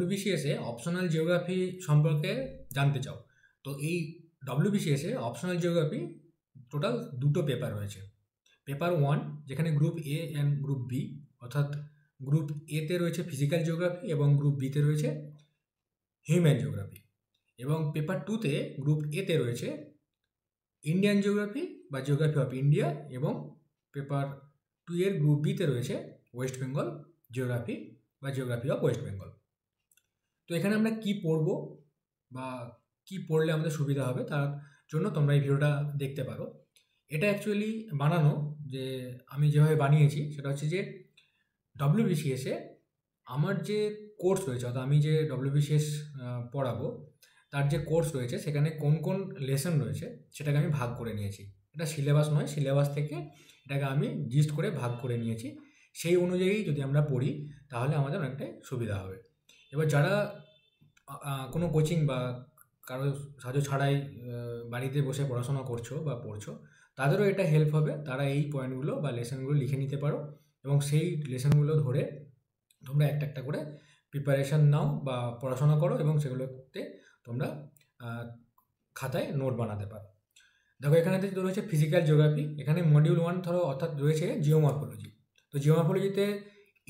ডব্লিউবিসিএসে optional geography সম্পর্কে জানতে চাও তো এই ডব্লিউবিসিএসে অপশনাল জিওগ্রাফি টোটাল দুটো পেপার রয়েছে পেপার ওয়ান যেখানে group A and group B অর্থাৎ গ্রুপ এতে রয়েছে ফিজিক্যাল জিওগ্রাফি এবং গ্রুপ বিতে রয়েছে হিউম্যান জিওগ্রাফি এবং পেপার টুতে গ্রুপ এতে রয়েছে ইন্ডিয়ান জিওগ্রাফি বা জিওগ্রাফি অফ ইন্ডিয়া এবং পেপার টু এর গ্রুপ বিতে রয়েছে ওয়েস্ট বেঙ্গল জিওগ্রাফি বা জিওগ্রাফি অফ ওয়েস্ট বেঙ্গল তো এখানে আমরা কি পড়ব বা কি পড়লে আমাদের সুবিধা হবে তার জন্য তোমরা এই ভিডিওটা দেখতে পারো এটা অ্যাকচুয়ালি বানানো যে আমি যেভাবে বানিয়েছি সেটা হচ্ছে যে ডব্লিউবিসিএসে আমার যে কোর্স রয়েছে অর্থাৎ আমি যে ডব্লিউবিসিএস পড়াবো তার যে কোর্স রয়েছে সেখানে কোন কোন লেসন রয়েছে সেটাকে আমি ভাগ করে নিয়েছি এটা সিলেবাস নয় সিলেবাস থেকে এটাকে আমি জিস্ট করে ভাগ করে নিয়েছি সেই অনুযায়ী যদি আমরা পড়ি তাহলে আমাদের অনেকটাই সুবিধা হবে এবার যারা কোনো কোচিং বা কারো সাহায্য ছাড়াই বাড়িতে বসে পড়াশোনা করছো বা পড়ছো তাদেরও এটা হেল্প হবে তারা এই পয়েন্টগুলো বা লেসনগুলো লিখে নিতে পারো এবং সেই লেসনগুলো ধরে তোমরা একটা একটা করে প্রিপারেশান নাও বা পড়াশোনা করো এবং সেগুলোতে তোমরা খাতায় নোট বানাতে পারো দেখো এখানে রয়েছে ফিজিক্যাল জিওগ্রাফি এখানে মডিউল ওয়ান ধরো অর্থাৎ রয়েছে জিওমরফোলজি তো জিওমরফোলজিতে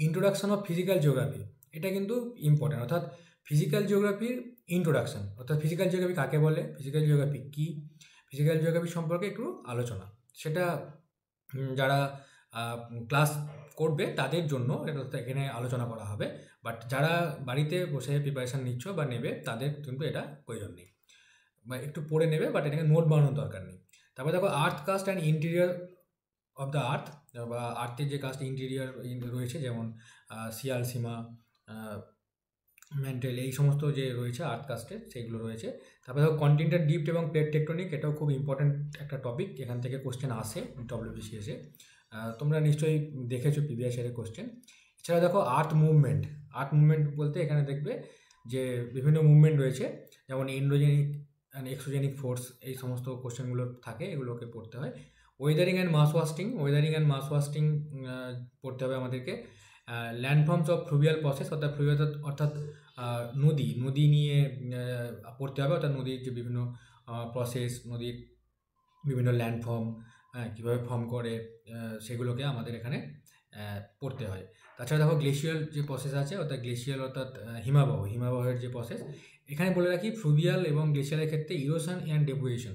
ইন্ট্রোডাকশন অফ ফিজিক্যাল জিওগ্রাফি এটা কিন্তু ইম্পর্ট্যান্ট অর্থাৎ ফিজিক্যাল জিওগ্রাফির ইন্ট্রোডাকশান অর্থাৎ ফিজিক্যাল জিওগ্রাফি কাকে বলে ফিজিক্যাল জিওগ্রাফি কী ফিজিক্যাল জিওগ্রাফি সম্পর্কে একটু আলোচনা সেটা যারা ক্লাস করবে তাদের জন্য এটা এখানে আলোচনা করা হবে বাট যারা বাড়িতে বসে প্রিপারেশান নিচ্ছ বা নেবে তাদের কিন্তু এটা প্রয়োজন নেই বা একটু পড়ে নেবে বাট এটাকে নোট বানানোর দরকার নেই তারপর দেখো earth crust and interior of the earth বা আর্থের যে কাস্ট ইন্টেরিয়ার রয়েছে যেমন শিয়াল সীমা মেন্টাল এই সমস্ত যে রয়েছে আর্থ কাস্টে সেগুলো রয়েছে তারপরে ধরো কন্টিনেন্টাল ডিপ এবং প্লেট টেকটনিক এটাও খুব ইম্পর্ট্যান্ট একটা টপিক এখান থেকে কোশ্চেন আসে ডব্লিউবিসিএসে তোমরা নিশ্চয়ই দেখেছো প্রিভিয়াস কোয়েশ্চেন কোশ্চেন এছাড়া দেখো আর্থ মুভমেন্ট আর্থ মুভমেন্ট বলতে এখানে দেখবে যে বিভিন্ন মুভমেন্ট রয়েছে যেমন ইন্ডোজেনিক অ্যান্ড এক্সোজেনিক ফোর্স এই সমস্ত কোশ্চেনগুলো থাকে এগুলোকে পড়তে হয় weathering and mass wasting weathering and mass wasting পড়তে হবে আমাদেরকে ল্যান্ডফর্মস অফ ফ্লুভিয়াল প্রসেস অর্থাৎ ফ্লুভিয়াল অর্থাৎ নদী নদী নিয়ে পড়তে হবে অর্থাৎ নদীর যে বিভিন্ন প্রসেস নদীর বিভিন্ন ল্যান্ডফর্ম কীভাবে ফর্ম করে সেগুলোকে আমাদের এখানে পড়তে হয় তাছাড়া দেখো গ্লেশিয়াল যে প্রসেস আছে অর্থাৎ গ্লেশিয়াল অর্থাৎ হিমাবহ হিমাবহের যে প্রসেস এখানে বলে রাখি ফ্লুভিয়াল এবং গ্লেশিয়ালের ক্ষেত্রে ইরোশন অ্যান্ড ডেপুয়েশন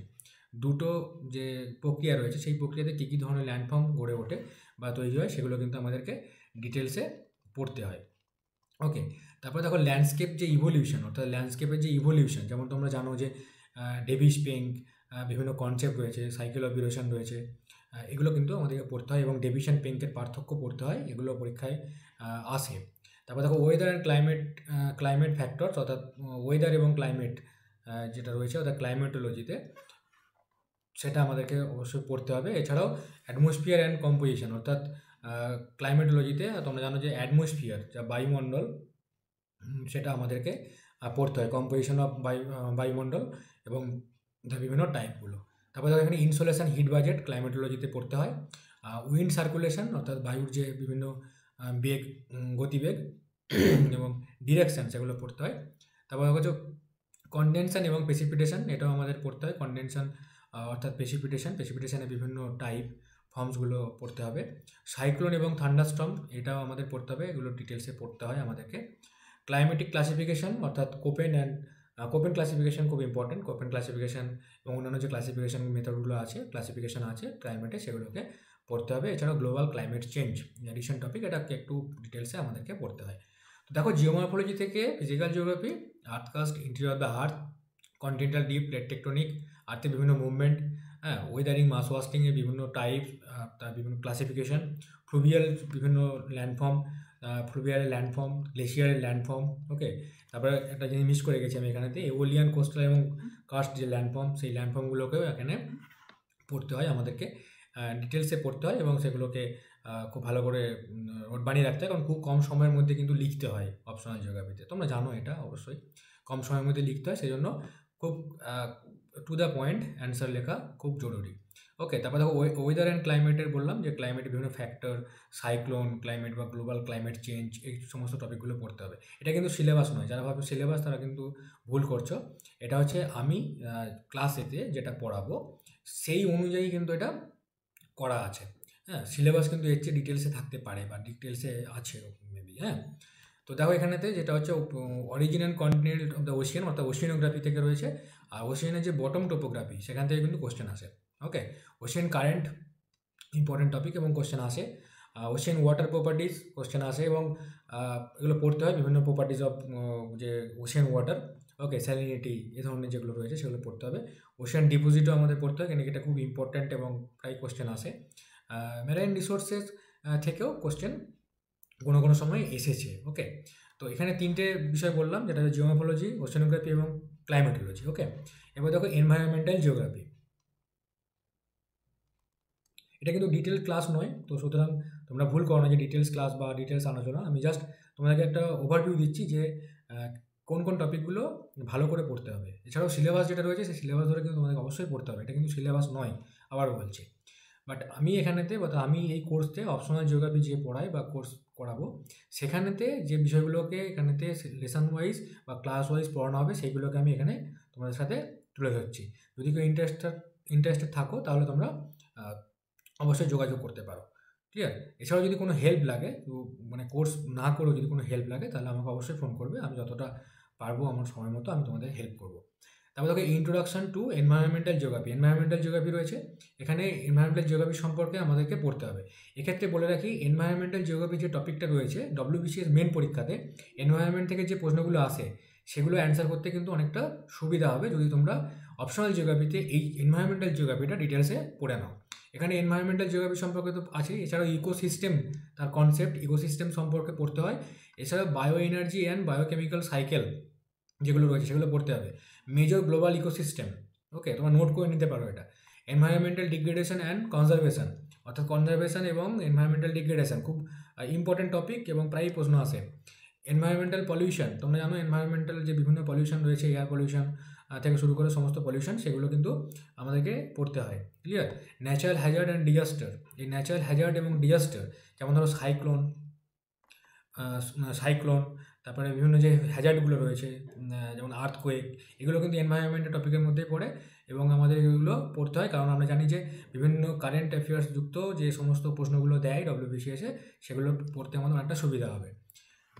দুটো যে প্রক্রিয়া রয়েছে সেই প্রক্রিয়াতে কী কী ধরনের ল্যান্ডফর্ম গড়ে ওঠে বা তৈরি হয় সেগুলো কিন্তু আমাদেরকে ডিটেলসে পড়তে হয় ওকে তারপরে দেখো ল্যান্ডস্কেপ যে ইভলিউশন অর্থাৎ ল্যান্ডস্কেপের যে ইভলিউশন যেমন তোমরা জানো যে ডেভিস পেঙ্ক বিভিন্ন কনসেপ্ট রয়েছে সাইকেল অফ ইরোশন রয়েছে এগুলো কিন্তু আমাদেরকে পড়তে হয় এবং ডেভিশন পেঙ্কের পার্থক্য পড়তে হয় এগুলো পরীক্ষায় আসে তারপর দেখো weather and climate climate factors অর্থাৎ ওয়েদার এবং ক্লাইমেট যেটা রয়েছে অর্থাৎ ক্লাইমেটোলজিতে সেটা আমাদেরকে অবশ্যই পড়তে হবে এছাড়াও অ্যাটমসফিয়ার অ্যান্ড কম্পোজিশন অর্থাৎ ক্লাইমেটোলজিতে তোমরা জানো যে অ্যাটমসফিয়ার যা বায়ুমণ্ডল সেটা আমাদেরকে পড়তে হয় কম্পোজিশন অফ বায়ু বায়ুমণ্ডল এবং বিভিন্ন টাইপগুলো তারপর দেখো এখানে ইনসোলেশন হিট বাজেট ক্লাইমেটোলজিতে পড়তে হয় উইন্ড সার্কুলেশন অর্থাৎ বায়ুর যে বিভিন্ন বেগ গতিবেগ এবং ডিরেকশান সেগুলো পড়তে হয় তারপর হচ্ছে কনডেনশান এবং প্রেসিপিটেশন এটাও আমাদের পড়তে হয় কনডেনশান অর্থাৎ প্রেসিপিটেশন প্রেসিপিটেশনের বিভিন্ন টাইপ ফর্মসগুলো পড়তে হবে সাইক্লোন এবং থান্ডারস্টম এটাও আমাদের পড়তে হবে এগুলো ডিটেলসে পড়তে হয় আমাদেরকে ক্লাইমেটিক ক্লাসিফিকেশান অর্থাৎ কোপেন অ্যান্ড কোপেন ক্লাসিফিকেশান খুব ইম্পর্টেন্ট কোপেন ক্লাসিফিকেশান এবং অন্যান্য যে ক্লাসিফিকেশান মেথডগুলো আছে ক্লাসিফিকেশান আছে ক্লাইমেটে সেগুলোকে পড়তে হবে এছাড়াও global climate change recent topic এটাকে একটু ডিটেলসে আমাদেরকে পড়তে হয় তো দেখো জিওমরফোলজি থেকে physical geography earth crust interior of the earth continental drift plate tectonic আর্থের বিভিন্ন মুভমেন্ট ওয়েদারিং মাস ওয়াস্টিংয়ের বিভিন্ন টাইপ তার বিভিন্ন ক্লাসিফিকেশন ফ্লুভিয়াল বিভিন্ন ল্যান্ডফর্ম ফ্লুভিয়ালের ল্যান্ডফর্ম গ্লেশিয়ারের ল্যান্ডফর্ম ওকে তারপরে একটা জিনিস মিস করে গেছি আমি এখানেতে এওলিয়ান কোস্টাল এবং কাস্ট যে ল্যান্ডফর্ম সেই ল্যান্ডফর্মগুলোকেও এখানে পড়তে হয় আমাদেরকে ডিটেলসে পড়তে হয় এবং সেগুলোকে খুব ভালো করে রোড বানিয়ে রাখতে হয় কারণ খুব কম সময়ের মধ্যে কিন্তু লিখতে হয় অপশনাল জিওগ্রাফিতে তোমরা জানো এটা অবশ্যই কম সময়ের মধ্যে লিখতে হয় সেই জন্য খুব টু দ্য পয়েন্ট অ্যান্সার লেখা খুব জরুরি ওকে তারপর দেখো ওয়েদার অ্যান্ড ক্লাইমেটের বললাম যে ক্লাইমেট বিভিন্ন ফ্যাক্টর সাইক্লোন ক্লাইমেট বা গ্লোবাল ক্লাইমেট চেঞ্জ এই সমস্ত টপিকগুলো পড়তে হবে এটা কিন্তু সিলেবাস নয় যারা ভাবে সিলেবাস তারা কিন্তু ভুল করছো এটা হচ্ছে আমি ক্লাসেতে যেটা পড়াবো সেই অনুযায়ী কিন্তু এটা করা আছে হ্যাঁ সিলেবাস কিন্তু এর চেয়ে ডিটেলসে থাকতে পারে বা ডিটেলসে আছে মেবি হ্যাঁ তো দেখো এখানেতে যেটা হচ্ছে original continent of the ocean অর্থাৎ ওশিয়ানোগ্রাফি থেকে রয়েছে আর ওশিয়ানের যে বটম টোপোগ্রাফি সেখান থেকে কিন্তু কোশ্চেন আসে okay ocean current important topic এবং কোশ্চেন আসে ওশিয়ান ওয়াটার প্রপার্টিজ কোশ্চেন আসে এবং এগুলো পড়তে হয় বিভিন্ন প্রপার্টিজ অফ যে ওশিয়ান ওয়াটার ওকে স্যালিনিটি এ ধরনের যেগুলো রয়েছে সেগুলো পড়তে হবে ওশিয়ান ডিপোজিটও আমাদের পড়তে হয় কিন্তু এটা খুব ইম্পর্ট্যান্ট এবং প্রায় কোশ্চেন আসে মেরাইন রিসোর্সেস থেকেও কোশ্চেন কোনো কোনো সময় এসেছে ওকে তো এখানে তিনটে বিষয় বললাম যেটা জিওমোফোলজি ওশিয়ানোগ্রাফি এবং ক্লাইমেটোলজি ওকে এবার দেখো এনভায়রনমেন্টাল জিওগ্রাফি এটা কিন্তু ডিটেলস ক্লাস নয় তো সুতরাং তোমরা ভুল করো না যে ডিটেলস ক্লাস বা ডিটেলস আলোচনা আমি জাস্ট তোমাদেরকে একটা ওভারভিউ দিচ্ছি যে কোন কোন টপিকগুলো ভালো করে পড়তে হবে এছাড়াও সিলেবাস যেটা রয়েছে সেই সিলেবাস ধরে কিন্তু তোমাদেরকে অবশ্যই পড়তে হবে এটা কিন্তু সিলেবাস নয় আবারও বলছি বাট আমি এখানেতে বা আমি এই কোর্সতে অপশনাল জিওগ্রাফি যে পড়াই বা কোর্স করাবো সেখানেতে যে বিষয়গুলোকে এখানেতে লেসন ওয়াইজ বা ক্লাস ওয়াইজ পড়ানো হবে সেইগুলোকে আমি এখানে তোমাদের সাথে তুলে ধরছি যদি কেউ ইন্টারেস্টেড ইন্টারেস্টেড থাকো তাহলে তোমরা অবশ্যই যোগাযোগ করতে পারো ক্লিয়ার এছাড়াও যদি কোনো হেল্প লাগে মানে কোর্স না করেও যদি কোনো হেল্প লাগে তাহলে আমাকে অবশ্যই ফোন করবে আমি যতটা পারবো আমার সময় মতো আমি তোমাদের হেল্প করবো তারপর দেখো introduction to environmental geography environmental geography রয়েছে এখানে এনভায়রনমেন্টাল জিওগ্রাফি সম্পর্কে আমাদেরকে পড়তে হবে এক্ষেত্রে বলে রাখি এনভায়রনমেন্টাল জিওগ্রাফি যে টপিকটা রয়েছে ডব্লিউবিসিএস মেন পরীক্ষাতে এনভায়রনমেন্ট থেকে যে প্রশ্নগুলো আসে সেগুলো অ্যান্সার করতে কিন্তু অনেকটা সুবিধা হবে যদি তোমরা অপশনাল জিওগ্রাফিতে এই এনভায়রনমেন্টাল জিওগ্রাফিটা ডিটেলসে পড়ে নাও এখানে এনভায়রনমেন্টাল জিওগ্রাফি সম্পর্কে তো আছে এছাড়াও ইকোসিস্টেম তার কনসেপ্ট ইকোসিস্টেম সম্পর্কে পড়তে হয় এছাড়া bio energy and biochemical cycle যেগুলো রয়েছে সেগুলো পড়তে হবে মেজর গ্লোবাল ইকোসিস্টেম ওকে তোমরা নোট করে নিতে পারো এটা এনভায়রনমেন্টাল ডিগ্রেডেশন অ্যান্ড কনজারভেশন অর্থাৎ কনজারভেশন এবং এনভায়রনমেন্টাল ডিগ্রেডেশন খুব ইম্পর্টেন্ট টপিক এবং প্রায়ই প্রশ্ন আসে এনভায়রনমেন্টাল পলিউশন তোমরা জানো এনভায়রনমেন্টাল যে বিভিন্ন পলিউশন রয়েছে এয়ার পলিউশন থেকে শুরু করে সমস্ত পলিউশন সেগুলো কিন্তু আমাদেরকে পড়তে হয় clear natural hazard and disaster এই ন্যাচারাল হ্যাজার্ড এবং ডিজাস্টার যেমন ধরো সাইক্লোন সাইক্লোন মানে তারপরে বিভিন্ন যে হ্যাজার্ডগুলো রয়েছে যেমন আর্থ কোয়েক এগুলো কিন্তু এনভায়রনমেন্টের টপিকের মধ্যেই পড়ে এবং আমাদের এগুলো পড়তে হয় কারণ আমরা জানি যে বিভিন্ন কারেন্ট অ্যাফেয়ার্স যুক্ত যে সমস্ত প্রশ্নগুলো দেয় ডব্লিউবিসিএসে সেগুলো পড়তে আমাদের অনেকটা সুবিধা হবে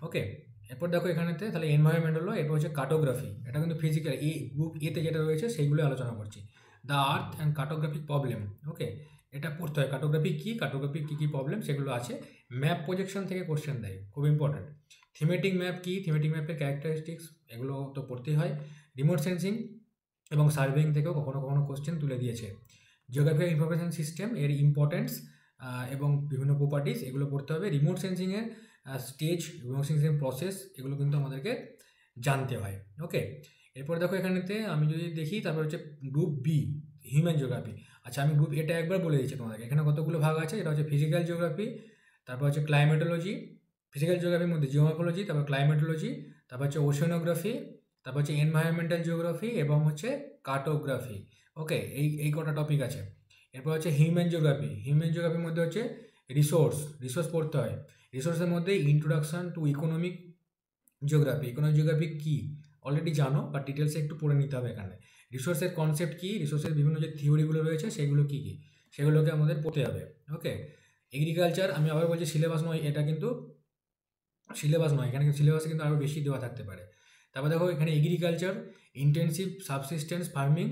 ওকে এরপর দেখো এখানেতে তাহলে এনভায়রনমেন্ট হলো এরপর হচ্ছে কার্টোগ্রাফি এটা কিন্তু ফিজিক্যাল এই গ্রুপ এতে যেটা রয়েছে সেইগুলো আলোচনা করছি the earth and cartographic problem okay এটা পড়তে হয় কার্টোগ্রাফি কী কার্টোগ্রাফি কী কী প্রবলেম সেগুলো আছে ম্যাপ প্রজেকশন থেকে কোশ্চেন দেয় খুব ইম্পর্ট্যান্ট থিমেটিং ম্যাপ কী থিমেটিং ম্যাপের ক্যারেক্টারিস্টিক্স এগুলো তো পড়তেই হয় রিমোট সেন্সিং এবং সার্ভেইং থেকেও কখনো কখনো কোশ্চেন তুলে দিয়েছে জিওগ্রাফিক্যাল ইনফরমেশন সিস্টেম এর ইম্পর্টেন্স এবং বিভিন্ন প্রপার্টিস এগুলো পড়তে হবে রিমোট সেন্সিংয়ের স্টেজ রিমোট সেন্সিং প্রসেস এগুলো কিন্তু আমাদেরকে জানতে হয় ওকে এরপর দেখো এখানেতে আমি যদি দেখি তারপর হচ্ছে গ্রুপ বি হিউম্যান জিওগ্রাফি আচ্ছা আমি গ্রুপ এটা একবার বলে দিচ্ছি তোমাদেরকে এখানে কতগুলো ভাগ আছে এটা হচ্ছে ফিজিক্যাল জিওগ্রাফি তারপর হচ্ছে ক্লাইমেটোলজি ফিজিক্যাল জিওগ্রাফির মধ্যে জিওমোফোলজি তারপর ক্লাইমেটোলজি তারপর হচ্ছে ওশনোগ্রাফি তারপর হচ্ছে এনভায়রনমেন্টাল জিওগ্রাফি এবং হচ্ছে কার্টোগ্রাফি ওকে এই এই কটা টপিক আছে এরপর হচ্ছে হিউম্যান জিওগ্রাফি হিউম্যান জিওগ্রাফির মধ্যে হচ্ছে রিসোর্স রিসোর্স পড়তে হয় রিসোর্সের মধ্যে introduction to economic geography economic geography কী অলরেডি জানো বা ডিটেলসে একটু পড়ে নিতে হবে এখানে রিসোর্সের কনসেপ্ট কী রিসোর্সের বিভিন্ন যে থিওরিগুলো রয়েছে সেগুলো কী কী সেগুলোকে আমাদের পড়তে হবে ওকে এগ্রিকালচার আমি আবার বলছি সিলেবাস নয় এটা কিন্তু সিলেবাস নয় এখানে সিলেবাসে কিন্তু আরও বেশি দেওয়া থাকতে পারে তারপর দেখো এখানে agriculture intensive subsistence farming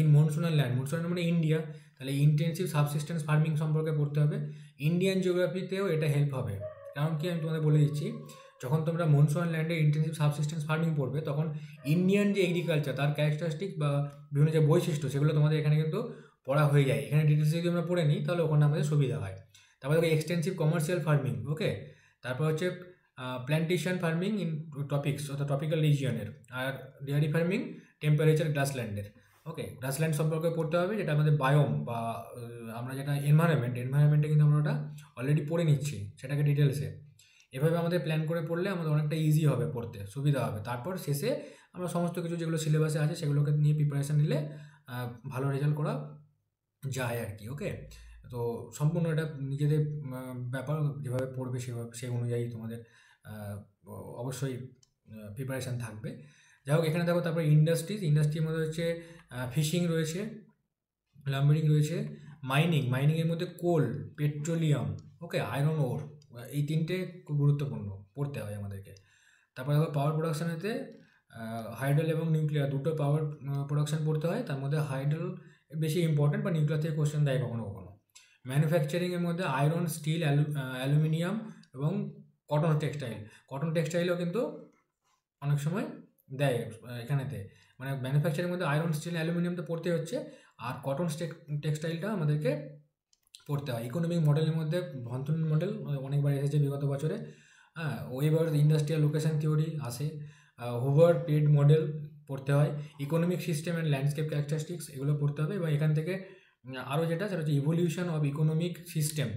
in monsoonal land monsoonal মানে ইন্ডিয়া তাহলে ইন্টেন্সিভ সাবসিস্টেন্স ফার্মিং সম্পর্কে পড়তে হবে ইন্ডিয়ান জিওগ্রাফিতেও এটা হেল্প হবে কারণ কি আমি তোমাদের বলে দিচ্ছি যখন তোমরা মনসুয়ান ল্যান্ডে ইন্টেন্সিভ সাবসিস্টেন্স ফার্মিং পড়বে তখন ইন্ডিয়ান যে এগ্রিকালচার তার ক্যারেক্টারিস্টিক বা বিভিন্ন যে বৈশিষ্ট্য সেগুলো তোমাদের এখানে কিন্তু পড়া হয়ে যায় এখানে ডিটেলস যদি আমরা পড়ে নিই তাহলে ওখানে আমাদের সুবিধা হয় তারপরে দেখো এক্সটেন্সিভ কমার্শিয়াল ফার্মিং ওকে তারপর হচ্ছে প্ল্যান্টেশন ফার্মিং ইন টপিক্স অর্থাৎ টপিক্যাল রিজিয়নের আর ডেয়ারি ফার্মিং টেম্পারেচার গ্রাসল্যান্ডের ওকে গ্রাসল্যান্ড সম্পর্কে পড়তে হবে যেটা আমাদের বায়োম বা আমরা যেটা এনভায়রনমেন্ট এনভায়রনমেন্টে কিন্তু আমরা ওটা অলরেডি পড়ে নিচ্ছি সেটাকে ডিটেলসে এভাবে আমাদের প্ল্যান করে পড়লে আমাদের অনেকটা ইজি হবে পড়তে সুবিধা হবে তারপর শেষে আমরা সমস্ত কিছু যেগুলো সিলেবাসে আছে সেগুলোকে নিয়ে প্রিপারেশান নিলে ভালো রেজাল্ট করা যায় আর কি ওকে তো সম্পূর্ণ এটা নিজেদের ব্যাপার যেভাবে পড়বে সেভাবে সেই অনুযায়ী তোমাদের অবশ্যই প্রিপারেশান থাকবে যাই হোক এখানে দেখো তারপরে ইন্ডাস্ট্রিজ ইন্ডাস্ট্রির মধ্যে হচ্ছে ফিশিং রয়েছে লাম্বারিং রয়েছে মাইনিং মাইনিংয়ের মধ্যে কোল পেট্রোলিয়াম ওকে আয়রন ওর এই তিনটে খুব গুরুত্বপূর্ণ পড়তে হয় আমাদেরকে তারপরে হবে পাওয়ার প্রোডাকশানেতে হাইড্রেল এবং নিউক্লিয়ার দুটো পাওয়ার প্রোডাকশান পড়তে হয় তার মধ্যে হাইড্রেল বেশি ইম্পর্টেন্ট বা নিউক্লিয়ার থেকে কোশ্চেন দেয় কখনো কখনো ম্যানুফ্যাকচারিংয়ের মধ্যে আয়রন স্টিল অ্যালুমিনিয়াম এবং কটন টেক্সটাইল কটন টেক্সটাইলও কিন্তু অনেক সময় দেয় এখানেতে মানে ম্যানুফ্যাকচারিং মধ্যে আয়রন স্টিল অ্যালুমিনিয়াম তো পড়তে হচ্ছে আর কটন টেক্সটাইলটা আমাদেরকে পড়তে হয় ইকোনমিক মডেলের মধ্যে ভন্থন মডেল অনেকবার এসেছে বিগত বছরে হ্যাঁ ওয়েবার ইন্ডাস্ট্রিয়াল লোকেশন থিওরি আসে হুভার পেড মডেল পড়তে হয় economic system and landscape characteristics এগুলো পড়তে হবে এবং এখান থেকে আরও যেটা সেটা হচ্ছে ইভলিউশন অফ ইকোনমিক সিস্টেম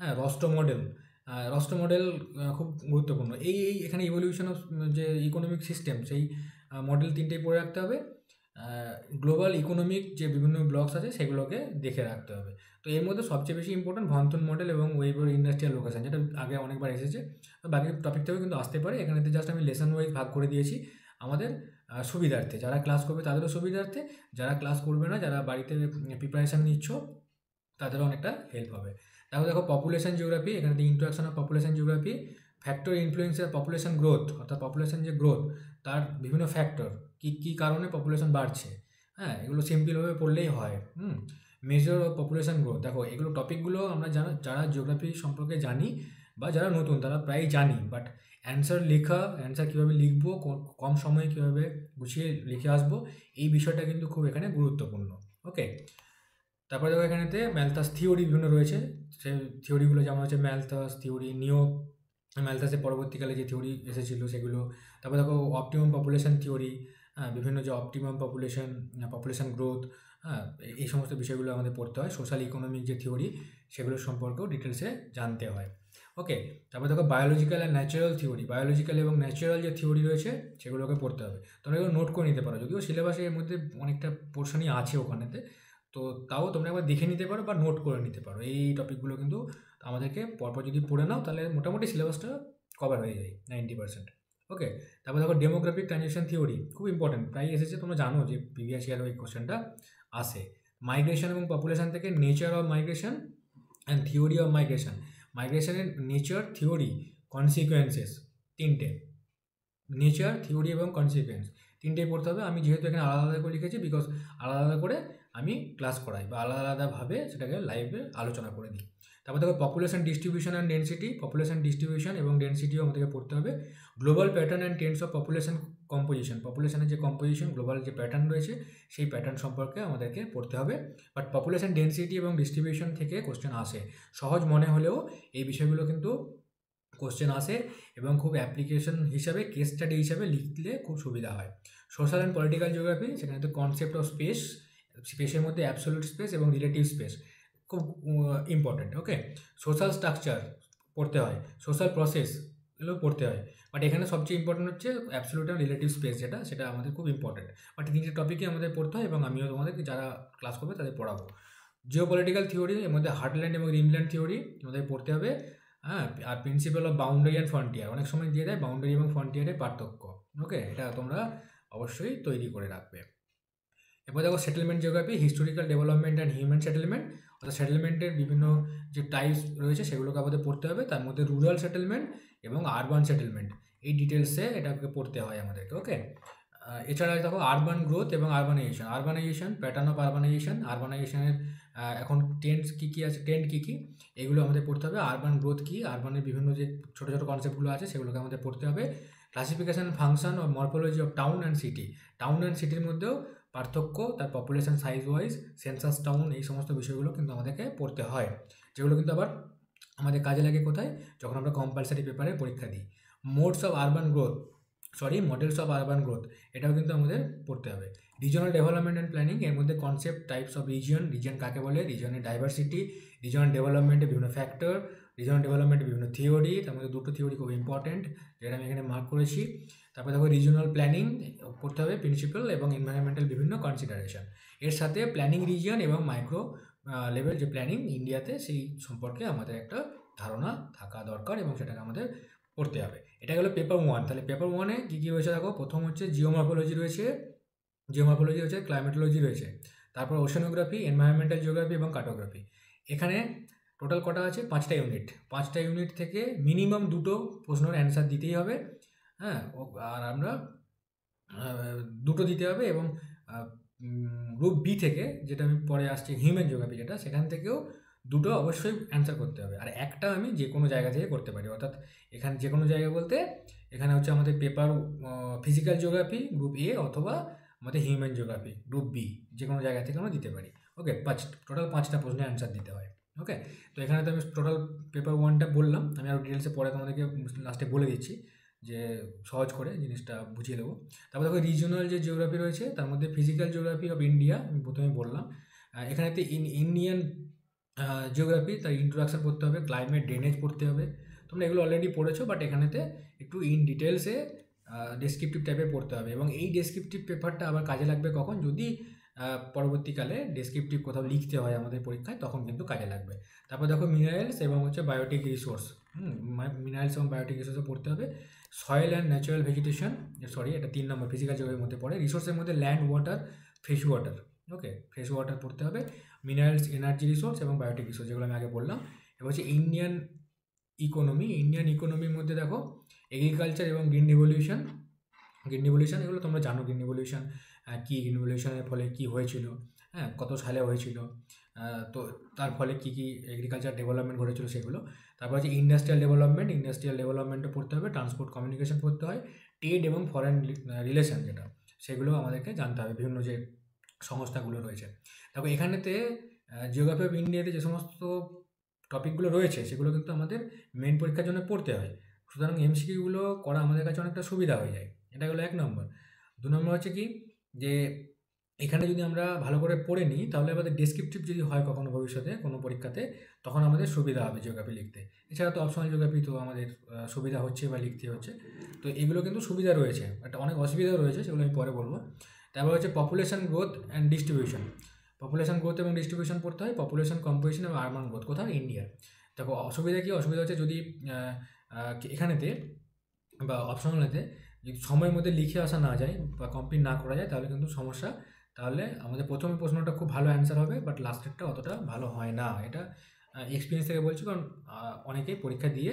হ্যাঁ রস্ট মডেল রস্ট মডেল খুব গুরুত্বপূর্ণ এই এই এখানে ইভলিউশন অফ যে ইকোনমিক সিস্টেম সেই মডেল তিনটেই পড়ে রাখতে হবে গ্লোবাল ইকোনমিক যে বিভিন্ন ব্লকস আছে সেগুলোকে দেখে রাখতে হবে তো এর মধ্যে সবচেয়ে বেশি ইম্পর্টেন্ট ভন্থন মডেল এবং ওয়েবর ইন্ডাস্ট্রিয়াল লোকেশান যেটা আগে অনেকবার এসেছে বাকি টপিকটাও কিন্তু আসতে পারে এখানেতে জাস্ট আমি লেসন ওয়াইজ ভাগ করে দিয়েছি আমাদের সুবিধার্থে যারা ক্লাস করবে তাদেরও সুবিধার্থে যারা ক্লাস করবে না যারা বাড়িতে প্রিপারেশান নিচ্ছ তাদেরও অনেকটা হেল্প হবে তারপর দেখো পপুলেশন জিওগ্রাফি এখানে introduction of population geography factor ইনফ্লুয়েন্সের পপুলেশন গ্রোথ অর্থাৎ পপুলেশান যে গ্রোথ তার বিভিন্ন ফ্যাক্টর কী কী কারণে পপুলেশন বাড়ছে হ্যাঁ এগুলো সিম্পলভাবে পড়লেই হয় hmm major of population growth দেখো এগুলো টপিকগুলো আমরা যারা যারা জিওগ্রাফি সম্পর্কে জানি বা যারা নতুন তারা প্রায় জানি বাট অ্যান্সার লেখা অ্যান্সার কীভাবে লিখবো কম সময়ে কীভাবে গুছিয়ে লিখে আসবো এই বিষয়টা কিন্তু খুব এখানে গুরুত্বপূর্ণ ওকে তারপরে দেখো এখানেতে ম্যালথাস থিওরি বিভিন্ন রয়েছে সে থিওরিগুলো যেমন হচ্ছে ম্যালথাস থিওরি নিও ম্যালথাসের পরবর্তীকালে যে থিওরি এসেছিলো সেগুলো তারপরে দেখো অপটিমাম পপুলেশন থিওরি হ্যাঁ, বিভিন্ন যে অপটিমাম পপুলেশন পপুলেশন গ্রোথ হ্যাঁ এই সমস্ত বিষয়গুলো আমাদের পড়তে হয় সোশ্যাল ইকোনমিক যে থিওরি সেগুলোর সম্পর্কেও ডিটেলসে জানতে হয় ওকে তারপর দেখো biological and natural theory biological এবং ন্যাচারাল যে থিওরি রয়েছে সেগুলোকে পড়তে হবে তোমরা এগুলো নোট করে নিতে পারো যদিও সিলেবাসে এর মধ্যে অনেকটা পোর্শনই আছে ওখানেতে তো তাও তোমরা একবার দেখে নিতে পারো বা নোট করে নিতে পারো এই টপিকগুলো কিন্তু আমাদেরকে পরপর যদি পড়ে নাও তাহলে মোটামুটি সিলেবাসটা কভার হয়ে যায় নাইনটি পার্সেন্ট ওকে তারপর দেখো ডেমোগ্রাফিক ট্রানজেকশন থিওরি খুব ইম্পর্টেন্ট প্রায় এসেছে তোমরা জানো যে প্রিভিয়াস ইয়ার ওই কোশ্চেনটা আসে মাইগ্রেশন এবং পপুলেশন থেকে nature of migration and theory of migration মাইগ্রেশনের নেচার থিওরি কনসিকুয়েন্সেস তিনটে নেচার থিওরি এবং কনসিকুয়েন্স তিনটেই পড়তে হবে আমি যেহেতু এখানে আলাদা আলাদা করে লিখেছি বিকজ আলাদা আলাদা করে আমি ক্লাস করাই বা আলাদা আলাদাভাবে সেটাকে লাইভে আলোচনা করে দিই তারপর দেখো population distribution and density population distribution এবং ডেন্সিটিও আমাদেরকে পড়তে হবে global pattern and trends of population composition পপুলেশনের যে কম্পোজিশন গ্লোবাল যে প্যাটার্ন রয়েছে সেই প্যাটার্ন সম্পর্কে আমাদেরকে পড়তে হবে বাট পপুলেশন ডেন্সিটি এবং ডিস্ট্রিবিউশন থেকে কোশ্চেন আসে সহজ মনে হলেও এই বিষয়গুলো কিন্তু কোশ্চেন আসে এবং খুব অ্যাপ্লিকেশন হিসাবে কেস স্টাডি হিসাবে লিখলে খুব সুবিধা হয় সোশ্যাল অ্যান্ড পলিটিক্যাল জিওগ্রাফি সেখানে তো কনসেপ্ট অফ স্পেস স্পেসের মধ্যে অ্যাবসোলিউট স্পেস এবং রিলেটিভ স্পেস খুব ইম্পর্টেন্ট ওকে সোশ্যাল স্ট্রাকচার পড়তে হয় সোশ্যাল প্রসেস এগুলো পড়তে হয় বাট এখানে সবচেয়ে ইম্পর্টেন্ট হচ্ছে অ্যাবসোলিউট রিলেটিভ স্পেস যেটা সেটা আমাদের খুব ইম্পর্টেন্ট বাট তিনটে টপিকই আমাদের পড়তে হয় এবং আমিও তোমাদের যারা ক্লাস করবে তাদের পড়াবো জিওপলিটিক্যাল থিওরি এর মধ্যে হার্টল্যান্ড এবং রিমল্যান্ড থিওরি আমাদের পড়তে হবে হ্যাঁ আর principal of boundary and frontier অনেক সময় দিয়ে দেয় বাউন্ডারি এবং ফ্রন্টিয়ারের পার্থক্য ওকে এটা তোমরা অবশ্যই তৈরি করে রাখবে এরপর দেখো settlement geography historical development and human settlement অর্থাৎ সেটেলমেন্টের বিভিন্ন যে টাইপস রয়েছে সেগুলোকে আমাদের পড়তে হবে তার মধ্যে রুরাল সেটেলমেন্ট এবং আরবান সেটেলমেন্ট এই ডিটেলসে এটাকে পড়তে হয় আমাদেরকে ওকে এছাড়া দেখো আরবান গ্রোথ এবং urbanization urbanization pattern of urbanization আরবানাইজেশনের এখন টেন্ট কী কী আছে টেন্ট কী কী এগুলো আমাদের পড়তে হবে আরবান গ্রোথ কী আরবানের বিভিন্ন যে ছোটো ছোটো কনসেপ্টগুলো আছে সেগুলোকে আমাদের পড়তে হবে ক্লাসিফিকেশান ফাংশন ও morphology of town and city town and সিটির মধ্যেও পার্থক্য তার population size wise census town এই সমস্ত বিষয়গুলো কিন্তু আমাদেরকে পড়তে হয় যেগুলো কিন্তু আবার আমাদের কাজে লাগে কোথায় যখন আমরা কম্পালসারি পেপারে পরীক্ষা দিই modes of urban growth sorry models of urban growth এটাও কিন্তু আমাদের পড়তে হবে রিজনাল ডেভেলপমেন্ট অ্যান্ড প্ল্যানিং এর মধ্যে concept types of region region কাকে বলে রিজনের ডাইভার্সিটি রিজনাল ডেভেলপমেন্টের বিভিন্ন ফ্যাক্টর রিজন ডেভেলপমেন্ট বিভিন্ন থিওরি তার মধ্যে দুটো থিওরি খুব ইম্পর্টেন্ট যেটা আমি এখানে মার্ক করেছি তারপরে দেখো রিজনাল প্ল্যানিং করতে হবে প্রিন্সিপাল এবং এনভায়রনমেন্টাল বিভিন্ন কনসিডারেশন এর সাথে প্ল্যানিং রিজিয়ন এবং মাইক্রো লেভেল যে প্ল্যানিং ইন্ডিয়াতে সেই সম্পর্কে আমাদের একটা ধারণা থাকা দরকার এবং সেটাকে আমাদের পড়তে হবে এটা গেলো পেপার ওয়ান তাহলে পেপার ওয়ানে কী কী রয়েছে দেখো প্রথম হচ্ছে জিওমার্পোলজি রয়েছে জিওমার্পোলজি রয়েছে ক্লাইমেটোলজি রয়েছে তারপর ওশনোগ্রাফি এনভায়রনমেন্টাল জিওগ্রাফি এবং কাটোগ্রাফি এখানে টোটাল কটা আছে পাঁচটা ইউনিট পাঁচটা ইউনিট থেকে মিনিমাম দুটো প্রশ্নের অ্যান্সার দিতেই হবে হ্যাঁ আর আমরা দুটো দিতে হবে এবং গ্রুপ বি থেকে যেটা আমি পরে আসছি হিউম্যান জিওগ্রাফি যেটা সেখান থেকেও দুটো অবশ্যই অ্যান্সার করতে হবে আর একটা আমি যে কোনো জায়গা থেকে করতে পারি অর্থাৎ এখানে যে কোনো জায়গা বলতে এখানে হচ্ছে আমাদের paper physical geography group A অথবা আমাদের হিউম্যান জিওগ্রাফি গ্রুপ বি যে কোনো জায়গা থেকে আমরা দিতে পারি ওকে পাঁচ টোটাল পাঁচটা প্রশ্নের অ্যান্সার দিতে হয় ওকে তো এখানে তো আমি টোটাল পেপার ওয়ানটা বললাম আমি আরও ডিটেলসে পরে তোমাদেরকে লাস্টে বলে দিচ্ছি যে সহজ করে জিনিসটা বুঝিয়ে দেবো তারপর দেখো রিজিওনাল যে জিওগ্রাফি রয়েছে তার মধ্যে ফিজিক্যাল জিওগ্রাফি অফ ইন্ডিয়া আমি প্রথমে বললাম এখানেতে ইন্ডিয়ান জিওগ্রাফি তার ইন্ট্রোডাকশন পড়তে হবে ক্লাইমেট ড্রেনেজ পড়তে হবে তোমরা এগুলো অলরেডি পড়েছো বাট এখানেতে একটু ইন ডিটেলসে ডেসক্রিপটিভ টাইপে পড়তে হবে এবং এই ডেসক্রিপটিভ পেপারটা আবার কাজে লাগবে কখন যদি পরবর্তীকালে ডেসক্রিপটিভ কোথাও লিখতে হয় আমাদের পরীক্ষায় তখন কিন্তু কাজে লাগবে তারপর দেখো মিনারেলস এবং হচ্ছে বায়োটিক রিসোর্স মিনারেলস এবং বায়োটিক রিসোর্সও পড়তে হবে soil and natural vegetation sorry এটা তিন নম্বর ফিজিক্যাল জবের মধ্যে পড়ে রিসোর্সের মধ্যে land water fresh water okay fresh water পড়তে হবে মিনারেলস এনার্জি রিসোর্স এবং বায়োটিক রিসোর্স যেগুলো আমি আগে বললাম এবং হচ্ছে ইন্ডিয়ান ইকোনমি ইন্ডিয়ান ইকোনমির মধ্যে দেখো এগ্রিকালচার এবং গ্রিন রিভলিউশন গ্রিন রিভলিউশন এগুলো তোমরা জানো গ্রিন রিভলিউশন হ্যাঁ, কী রিনোভেশনের ফলে কি হয়েছিল হ্যাঁ কত সালে হয়েছিল তো তার ফলে কী কী এগ্রিকালচার ডেভেলপমেন্ট ঘটেছিল সেগুলো তারপর হচ্ছে ইন্ডাস্ট্রিয়াল ডেভেলপমেন্ট ইন্ডাস্ট্রিয়াল ডেভেলপমেন্টও পড়তে হবে ট্রান্সপোর্ট কমিউনিকেশন পড়তে হয় ট্রেড এবং ফরেন রিলেশন যেটা সেগুলো আমাদেরকে জানতে হবে বিভিন্ন যে সংস্থাগুলো রয়েছে তারপর এখানেতে জিওগ্রাফি অফ ইন্ডিয়াতে যে সমস্ত টপিকগুলো রয়েছে সেগুলো কিন্তু আমাদের মেন পরীক্ষার জন্য পড়তে হয় সুতরাং এমসিকিউগুলো করা আমাদের কাছে অনেকটা সুবিধা হয়ে যায় এটা হলো এক নম্বর দু নম্বর হচ্ছে কি যে এখানে যদি আমরা ভালো করে পড়ে নিই তাহলে আমাদের ডেসক্রিপটিভ যদি হয় কখনো ভবিষ্যতে কোনো পরীক্ষাতে তখন আমাদের সুবিধা হবে জিওগ্রাফি লিখতে এছাড়া তো অপশনাল জিওগ্রাফি তো আমাদের সুবিধা হচ্ছে বা লিখতে হচ্ছে তো এগুলো কিন্তু সুবিধা রয়েছে একটা অনেক অসুবিধাও রয়েছে সেগুলো আমি পরে বলবো তারপর হচ্ছে population growth and distribution population growth এবং ডিস্ট্রিবিউশন পড়তে হয় পপুলেশন কম্পোজিশন এবং আরমান গ্রোথ কোথাও ইন্ডিয়ার দেখো অসুবিধা কী অসুবিধা হচ্ছে যদি এখানেতে বা অপশনালেতে যদি সময় মধ্যে লিখে আসা না যায় বা কমপ্লিট না করা যায় তাহলে কিন্তু সমস্যা তাহলে আমাদের প্রথমে প্রশ্নটা খুব ভালো অ্যান্সার হবে বাট লাস্টেরটা অতটা ভালো হয় না এটা এক্সপিরিয়েন্স থেকে বলছি কারণ অনেকেই পরীক্ষা দিয়ে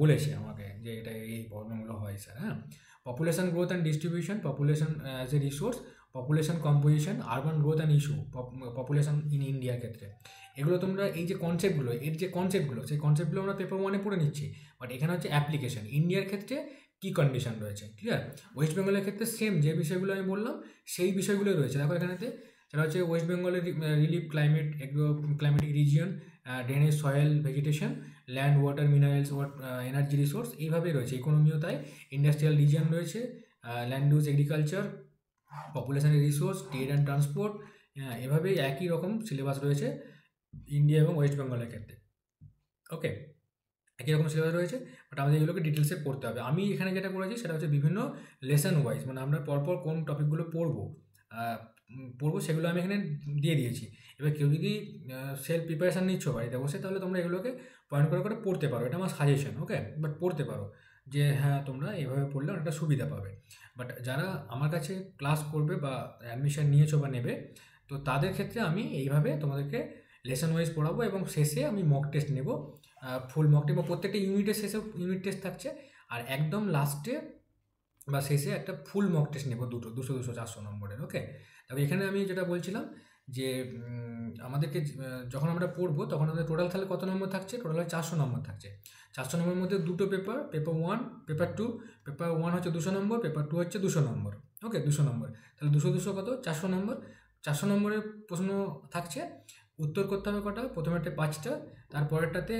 বলেছে আমাকে যে এটা এই প্রবলেমগুলো হয় স্যার হ্যাঁ population growth and distribution population as a resource population composition urban growth and issue population in ইন্ডিয়ার ক্ষেত্রে এগুলো তোমরা এই যে কনসেপ্টগুলো এর যে কনসেপ্টগুলো সেই কনসেপ্টগুলো আমরা পেপার ওয়ানে পড়ে নিচ্ছি বাট এখানে হচ্ছে অ্যাপ্লিকেশন ইন্ডিয়ার ক্ষেত্রে কি কন্ডিশন রয়েছে ক্লিয়ার ওয়েস্ট বেঙ্গলের ক্ষেত্রে সেম যে বিষয়গুলো আমি বললাম সেই বিষয়গুলো রয়েছে দেখো এখানেতে সেটা হচ্ছে ওয়েস্ট বেঙ্গলের relief climate climatic region drainage soil vegetation land water minerals energy resource এইভাবেই রয়েছে ইকোনমিও তাই ইন্ডাস্ট্রিয়াল রিজিয়ন রয়েছে ল্যান্ড ইউজ এগ্রিকালচার পপুলেশনের রিসোর্স ট্রেড অ্যান্ড ট্রান্সপোর্ট এভাবেই একই রকম সিলেবাস রয়েছে ইন্ডিয়া এবং ওয়েস্ট বেঙ্গলের ক্ষেত্রে ওকে একই রকম সিলেবাস রয়েছে বাট আমাদের এগুলোকে ডিটেলসে পড়তে হবে আমি এখানে যেটা করেছি সেটা হচ্ছে বিভিন্ন লেসন ওয়াইজ মানে আমরা পরপর কোন টপিকগুলো পড়বো পড়বো সেগুলো আমি এখানে দিয়ে দিয়েছি এবার কেউ যদি সেলফ প্রিপারেশান নিচ্ছ বাড়িতে বসে তাহলে তোমরা এগুলোকে পয়েন্ট করে করে পড়তে পারো এটা আমার সাজেশন ওকে বাট পড়তে পারো যে হ্যাঁ তোমরা এভাবে পড়লে অনেকটা সুবিধা পাবে বাট যারা আমার কাছে ক্লাস করবে বা অ্যাডমিশান নিয়েছো বা নেবে তো তাদের ক্ষেত্রে আমি এইভাবে তোমাদেরকে লেসন ওয়াইজ পড়াবো এবং শেষে আমি মক টেস্ট নেব ফুল মক টেস্ট প্রত্যেকটা ইউনিটের শেষে ইউনিট টেস্ট থাকছে আর একদম লাস্টে বা শেষে একটা ফুল মক টেস্ট নেব দুটো দুশো দুশো চারশো নম্বরের ওকে তবে এখানে আমি যেটা বলছিলাম যে আমাদেরকে যখন আমরা পড়বো তখন আমাদের টোটাল তাহলে কত নম্বর থাকছে টোটাল চারশো নম্বর থাকছে চারশো নম্বরের মধ্যে দুটো paper paper one paper two paper one হচ্ছে দুশো নম্বর পেপার টু হচ্ছে দুশো নম্বর ওকে দুশো নম্বর তাহলে দুশো দুশো কত চারশো নম্বর চারশো নম্বরের প্রশ্ন থাকছে উত্তর করতে হবে কটা প্রথমেরটা পাঁচটা তারপরেরটাতে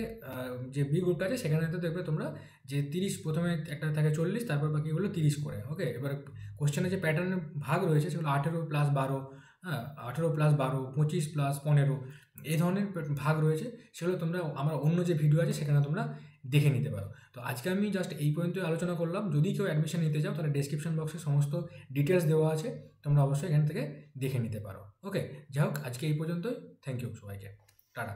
যে বি গ্রুপটা আছে সেখানে তো দেখবে তোমরা যে তিরিশ প্রথমে একটা থাকে চল্লিশ তারপর বাকিগুলো তিরিশ করে ওকে এবার কোশ্চেনে যে প্যাটার্নের ভাগ রয়েছে সেগুলো আঠেরো প্লাস বারো হ্যাঁ আঠেরো প্লাস বারো পঁচিশ প্লাস পনেরো এই ধরনের ভাগ রয়েছে সেগুলো তোমরা আমার অন্য যে ভিডিও আছে সেখানে তোমরা দেখে নিতে পারো তো আজকে আমি জাস্ট এই পর্যন্তই আলোচনা করলাম যদি কেউ অ্যাডমিশন নিতে চাও তাহলে ডিসক্রিপশন বক্সে সমস্ত ডিটেলস দেওয়া আছে তোমরা অবশ্যই এখান থেকে দেখে নিতে পারো ওকে যাই হোক আজকে এই পর্যন্তই থ্যাংক ইউ সবাইকে টাটা